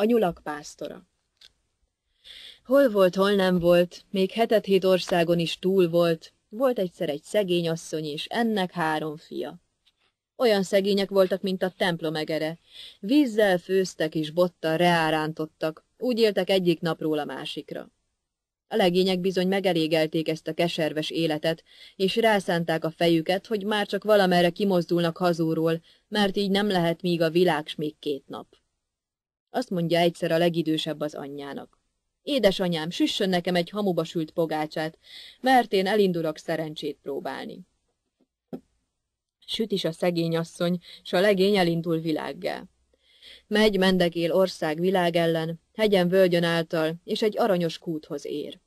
a nyulak pásztora. Hol volt, hol nem volt, még hetet-hét országon is túl volt, volt egyszer egy szegény asszony, és ennek három fia. Olyan szegények voltak, mint a templomegere. Vízzel főztek és botta reárántottak, úgy éltek egyik napról a másikra. A legények bizony megelégelték ezt a keserves életet, és rászánták a fejüket, hogy már csak valamerre kimozdulnak hazúról, mert így nem lehet míg a világ s még két nap. Azt mondja egyszer a legidősebb az anyjának. Édesanyám, süssön nekem egy hamuba sült pogácsát, mert én elindulok szerencsét próbálni. Süt is a szegény asszony, s a legény elindul világgá. Megy, mendegél ország világ ellen, hegyen völgyön által, és egy aranyos kúthoz ér.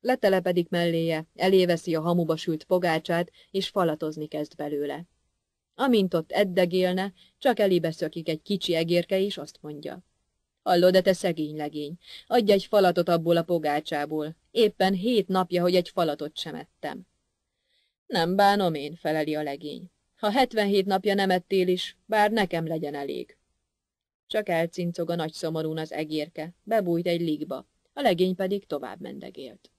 Letelepedik melléje, eléveszi a hamuba sült pogácsát, és falatozni kezd belőle. Amint ott eddegélne, csak elébe szökik egy kicsi egérke, és azt mondja. Hallod, de te szegény legény. Adj egy falatot abból a pogácsából. Éppen hét napja, hogy egy falatot sem ettem. Nem bánom én, feleli a legény. Ha 77 napja nem ettél is, bár nekem legyen elég. Csak elcincog a nagy szomorún az egérke, bebújt egy ligba, a legény pedig tovább mendegélt.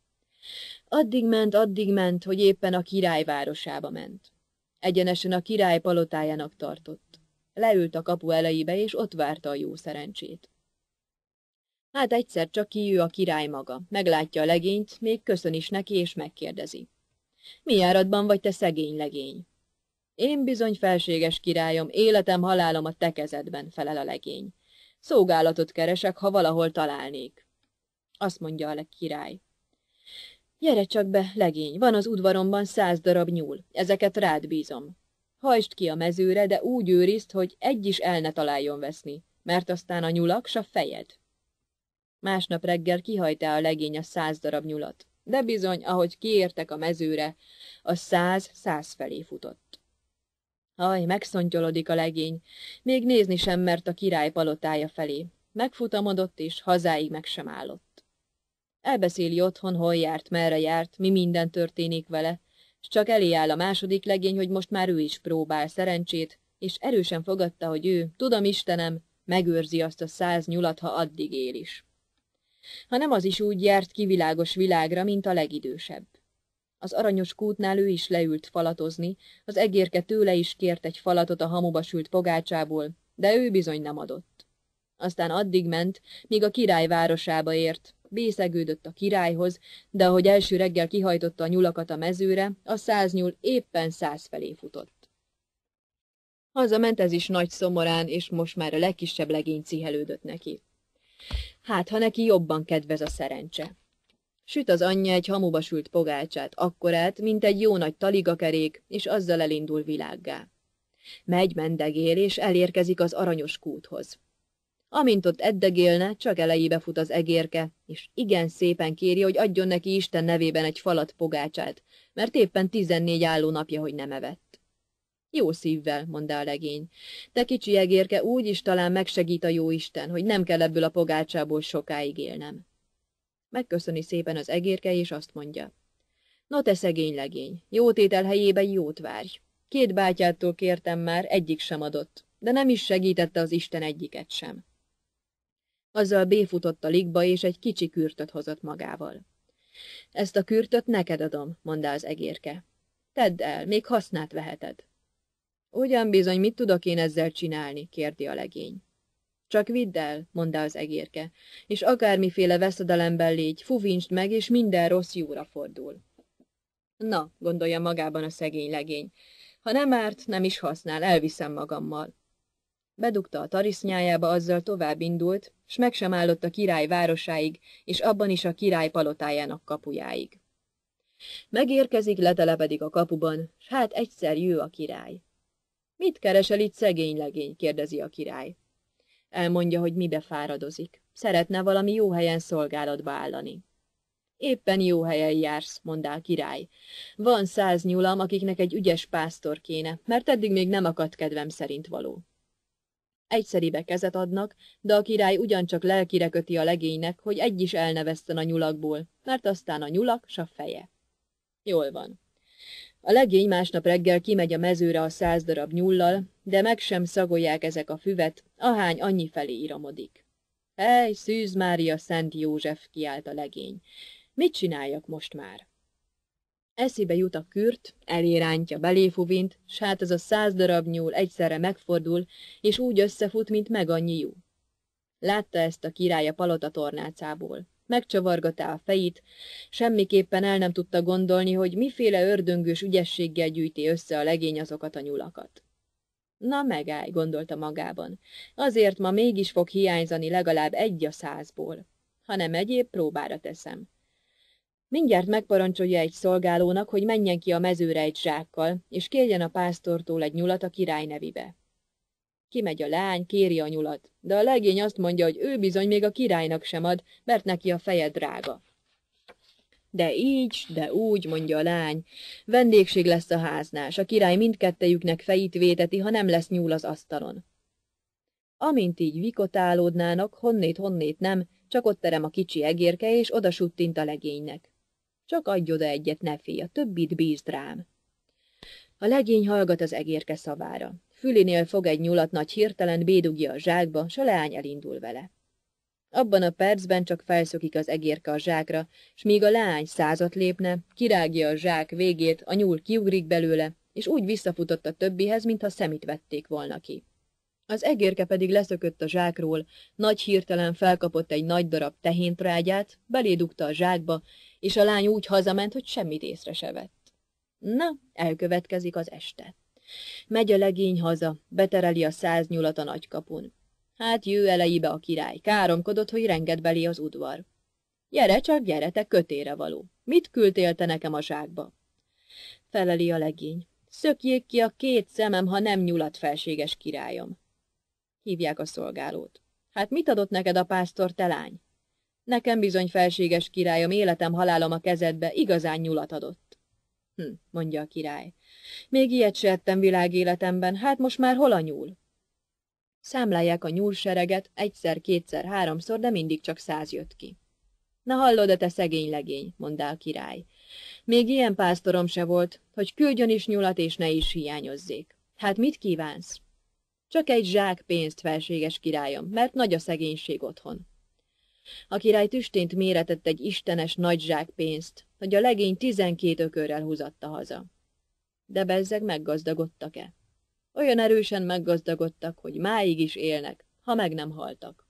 Addig ment, addig ment, hogy éppen a király városába ment. Egyenesen a király palotájának tartott. Leült a kapu elejébe, és ott várta a jó szerencsét. Hát egyszer csak ki ő a király maga, meglátja a legényt, még köszön is neki, és megkérdezi. Mi áradban vagy te szegény legény? Én bizony felséges királyom, életem, halálom a te kezedben, felel a legény. Szolgálatot keresek, ha valahol találnék. Azt mondja a király. Gyere csak be, legény, van az udvaromban száz darab nyúl, ezeket rád bízom. Hajtsd ki a mezőre, de úgy őrizd, hogy egy is el ne találjon veszni, mert aztán a nyulak s a fejed. Másnap reggel kihajtá a legény a száz darab nyulat, de bizony, ahogy kiértek a mezőre, a száz száz felé futott. Aj, megszontyolodik a legény, még nézni sem mert a király palotája felé. Megfutamodott, és hazáig meg sem állott. Elbeszéli otthon, hol járt, merre járt, mi minden történik vele, s csak elé áll a második legény, hogy most már ő is próbál szerencsét, és erősen fogadta, hogy ő, tudom Istenem, megőrzi azt a száz nyulat, ha addig él is hanem az is úgy járt kivilágos világra, mint a legidősebb. Az aranyos kútnál ő is leült falatozni, az egérke tőle is kért egy falatot a hamuba sült pogácsából, de ő bizony nem adott. Aztán addig ment, míg a király városába ért, bészegődött a királyhoz, de ahogy első reggel kihajtotta a nyulakat a mezőre, a nyúl éppen száz felé futott. Hazament ez is nagy szomorán, és most már a legkisebb legény cihelődött neki. Hát, ha neki jobban kedvez a szerencse. Süt az anyja egy hamuba sült pogácsát, akkorát, mint egy jó nagy taligakerék, és azzal elindul világgá. Megy, mendegél, és elérkezik az aranyos kúthoz. Amint ott eddegélne, csak elejébe fut az egérke, és igen szépen kéri, hogy adjon neki Isten nevében egy falat pogácsát, mert éppen tizennégy álló napja, hogy nem evett. Jó szívvel, mondta a legény. De kicsi egérke úgy is talán megsegít a jó Isten, hogy nem kell ebből a pogácsából sokáig élnem. Megköszöni szépen az egérke, és azt mondja. No te szegény legény, jó tétel helyében jót várj. Két bátyától kértem már, egyik sem adott, de nem is segítette az Isten egyiket sem. Azzal béfutott a ligba, és egy kicsi kürtöt hozott magával. Ezt a kürtöt neked adom, mondta az egérke. Tedd el, még hasznát veheted. Ugyan bizony, mit tudok én ezzel csinálni? kérdi a legény. Csak vidd el, mondá az egérke, és akármiféle veszedelemben légy, fuvincsd meg, és minden rossz jóra fordul. Na, gondolja magában a szegény legény, ha nem árt, nem is használ, elviszem magammal. Bedugta a tarisznyájába, azzal tovább indult, s meg sem állott a király városáig, és abban is a király palotájának kapujáig. Megérkezik, letelepedik a kapuban, s hát egyszer jő a király. Mit keresel itt szegény legény? kérdezi a király. Elmondja, hogy mibe fáradozik. Szeretne valami jó helyen szolgálatba állani. Éppen jó helyen jársz, mondá a király. Van száz nyulam, akiknek egy ügyes pásztor kéne, mert eddig még nem akadt kedvem szerint való. Egyszeribe kezet adnak, de a király ugyancsak lelkire köti a legénynek, hogy egy is elnevezten a nyulakból, mert aztán a nyulak s a feje. Jól van. A legény másnap reggel kimegy a mezőre a száz darab nyullal, de meg sem szagolják ezek a füvet, ahány annyi felé iramodik. Hely, Szűz Mária, Szent József, kiált a legény. Mit csináljak most már? Eszébe jut a kürt, elérántja, beléfuvint, s hát az a száz darab nyúl egyszerre megfordul, és úgy összefut, mint meg annyi jó. Látta ezt a király a palota tornácából. Megcsavargatá a fejét, semmiképpen el nem tudta gondolni, hogy miféle ördöngős ügyességgel gyűjti össze a legény azokat a nyulakat. Na megállj, gondolta magában. Azért ma mégis fog hiányzani legalább egy a százból. hanem egyéb, próbára teszem. Mindjárt megparancsolja egy szolgálónak, hogy menjen ki a mezőre egy zsákkal, és kérjen a pásztortól egy nyulat a király nevibe. Kimegy a lány, kéri a nyulat, de a legény azt mondja, hogy ő bizony még a királynak sem ad, mert neki a feje drága. De így, de úgy, mondja a lány. Vendégség lesz a háznál, s a király mindkettejüknek fejét véteti, ha nem lesz nyúl az asztalon. Amint így vikotálódnának, honnét-honnét nem, csak ott terem a kicsi egérke, és oda suttint a legénynek. Csak adj oda egyet, ne félj, a többit bízd rám. A legény hallgat az egérke szavára fülinél fog egy nyulat nagy hirtelen, bédugja a zsákba, s a leány elindul vele. Abban a percben csak felszökik az egérke a zsákra, s míg a leány százat lépne, kirágja a zsák végét, a nyúl kiugrik belőle, és úgy visszafutott a többihez, mintha szemit vették volna ki. Az egérke pedig leszökött a zsákról, nagy hirtelen felkapott egy nagy darab tehéntrágyát, belédugta a zsákba, és a lány úgy hazament, hogy semmit észre se vett. Na, elkövetkezik az este. Megy a legény haza, betereli a száz nyulat a nagykapun. Hát jő elejébe a király, káromkodott, hogy renged belé az udvar. Gyere csak, gyere, te kötére való. Mit küldtél te nekem a zsákba? Feleli a legény. Szökjék ki a két szemem, ha nem nyulat felséges királyom. Hívják a szolgálót. Hát mit adott neked a pásztor, te lány? Nekem bizony felséges királyom, életem halálom a kezedbe, igazán nyulat adott. Hm, mondja a király. Még ilyet se ettem világéletemben, hát most már hol a nyúl? Számlálják a nyúlsereget, egyszer, kétszer, háromszor, de mindig csak száz jött ki. Na hallod, -e, te szegény legény, mondá a király. Még ilyen pásztorom se volt, hogy küldjön is nyulat, és ne is hiányozzék. Hát mit kívánsz? Csak egy zsák pénzt, felséges királyom, mert nagy a szegénység otthon. A király tüstént méretett egy istenes nagy zsák pénzt, hogy a legény tizenkét ökörrel húzatta haza. De bezzeg meggazdagodtak-e? Olyan erősen meggazdagodtak, hogy máig is élnek, ha meg nem haltak.